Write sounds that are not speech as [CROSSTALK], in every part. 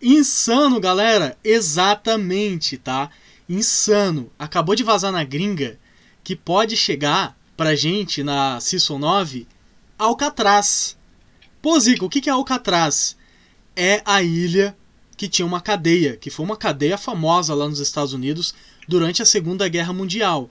Insano, galera! Exatamente, tá? Insano. Acabou de vazar na gringa que pode chegar pra gente na Season 9 Alcatraz. Pô, Zico, o que é Alcatraz? É a ilha que tinha uma cadeia, que foi uma cadeia famosa lá nos Estados Unidos durante a Segunda Guerra Mundial.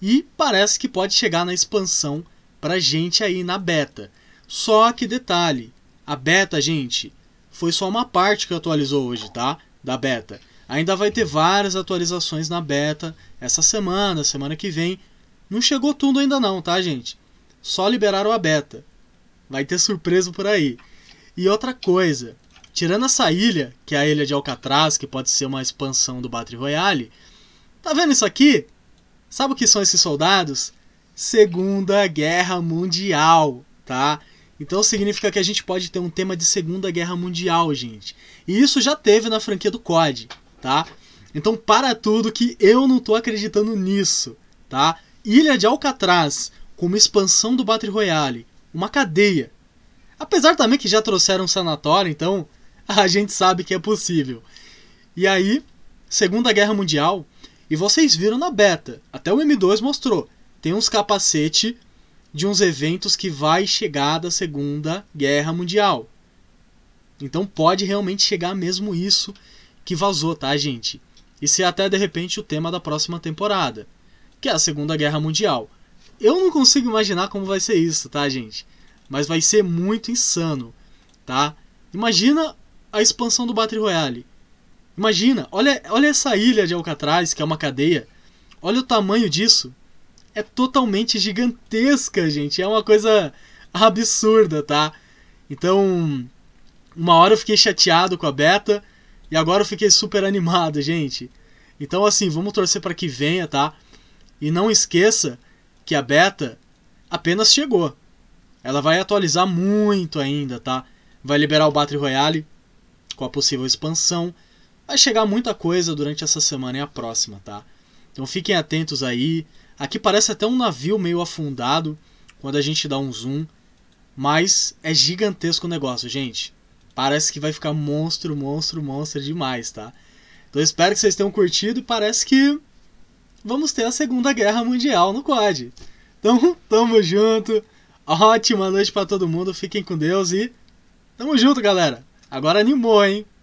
E parece que pode chegar na expansão pra gente aí na beta. Só que detalhe, a beta, gente, foi só uma parte que atualizou hoje, tá? Da beta. Ainda vai ter várias atualizações na beta essa semana, semana que vem. Não chegou tudo ainda não, tá, gente? Só liberaram a beta. Vai ter surpresa por aí. E outra coisa, tirando essa ilha, que é a ilha de Alcatraz, que pode ser uma expansão do Battle Royale, tá vendo isso aqui? Sabe o que são esses soldados? Segunda Guerra Mundial, tá? Então significa que a gente pode ter um tema de Segunda Guerra Mundial, gente. E isso já teve na franquia do COD, tá? Então para tudo que eu não tô acreditando nisso, tá? Ilha de Alcatraz, com uma expansão do Battle Royale, uma cadeia. Apesar também que já trouxeram um sanatório, então [LAUGHS] a gente sabe que é possível. E aí, Segunda Guerra Mundial, e vocês viram na beta, até o M2 mostrou, tem uns capacete de uns eventos que vai chegar da Segunda Guerra Mundial. Então pode realmente chegar mesmo isso que vazou, tá, gente? E ser é até de repente o tema da próxima temporada, que é a Segunda Guerra Mundial. Eu não consigo imaginar como vai ser isso, tá, gente? Mas vai ser muito insano, tá? Imagina a expansão do Battle Royale. Imagina, olha, olha essa ilha de Alcatraz, que é uma cadeia. Olha o tamanho disso é totalmente gigantesca, gente. É uma coisa absurda, tá? Então, uma hora eu fiquei chateado com a beta e agora eu fiquei super animado, gente. Então, assim, vamos torcer para que venha, tá? E não esqueça que a beta apenas chegou. Ela vai atualizar muito ainda, tá? Vai liberar o Battle Royale com a possível expansão. Vai chegar muita coisa durante essa semana e a próxima, tá? Então fiquem atentos aí. Aqui parece até um navio meio afundado quando a gente dá um zoom, mas é gigantesco o negócio, gente. Parece que vai ficar monstro, monstro, monstro demais, tá? Então espero que vocês tenham curtido e parece que vamos ter a Segunda Guerra Mundial no Quad. Então, [LAUGHS] tamo junto. Ótima noite para todo mundo. Fiquem com Deus e tamo junto, galera. Agora animou, hein?